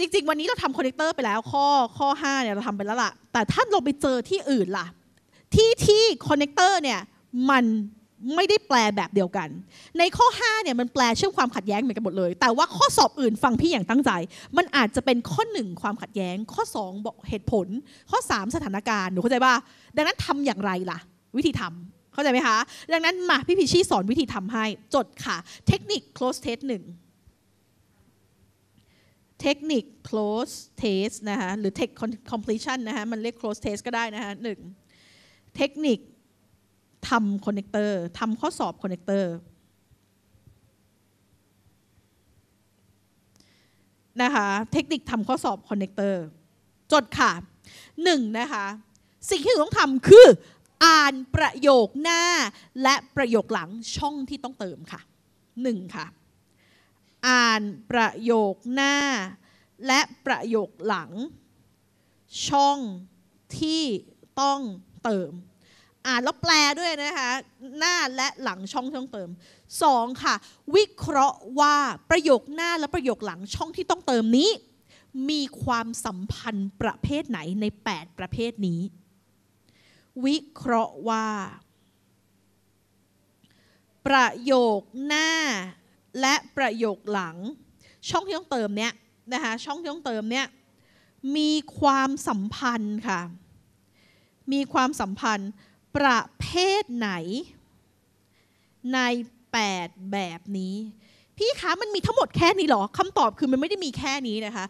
จริงๆวันนี้เราทำคอนเนคเตอร์ไปแล้วข้อข้อ5เนี่ยเราทำไปแล้วล่ะแต่ถ้าเราไปเจอที่อื่นล่ะที่ที่คอนเนคเตอร์เนี่ยมันไม่ได้แปลแบบเดียวกันในข้อ5เนี่ยมันแปลเชื่อมความขัดแย้งเหมือนกันหมดเลย แต่ว่าข้อสอบอื่นฟังพี่อย่างตั้งใจ มันอาจจะเป็นข้อ1ความขัดแย้ง ข้อ2บอกเหตุผลข้อ3สถานการณ์หนูเข้าใจป่ะดังนั้นทำอย่างไรล่ะ วิธีทำเข้าใจไหมคะ ดังนั้นมาพี่พิชี่สอนวิธีทำให้จดค่ะ เทคนิค close test หนึ่งเทคนิค close test นะคะหรือ t a k e completion นะคะมันเรียก close test ก็ได้นะคะหนึ่งเทคนิคทำคอนเนคเตอร์ทำข้อสอบคอนเนคเตอร์นะคะเทคนิคทำข้อสอบคอนเนคเตอร์จดค่ะหนึ่งนะคะสิ่งที่ต้องทำคืออ่านประโยคหน้าและประโยคหลังช่องที่ต้องเติมค่ะหนึ่งค่ะอ่านประโยคหน้า และประโยคหลัง ช่องที่ต้องเติม อ่านแล้วแปลด้วยนะคะหน้าและหลังช่องที่ต้องเติมสองค่ะวิเคราะห์ว่าประโยคหน้าและประโยคหลัง ช่องที่ต้องเติมนี้ มีความสัมพันธ์ประเภทไหนใน 8 ประเภทนี้ วิเคราะห์ว่า ประโยคหน้าและประโยคหลังช่องที่ต้องเติมเนี้ยนะคะ ช่องที่ต้องเติมเนี้ยมีความสัมพันธ์ค่ะ มีความสัมพันธ์ประเภทไหน ใน8แบบนี้พี่คะมันมีทั้งหมดแค่นี้หรอคำตอบคือมันไม่ได้มีแค่นี้นะคะ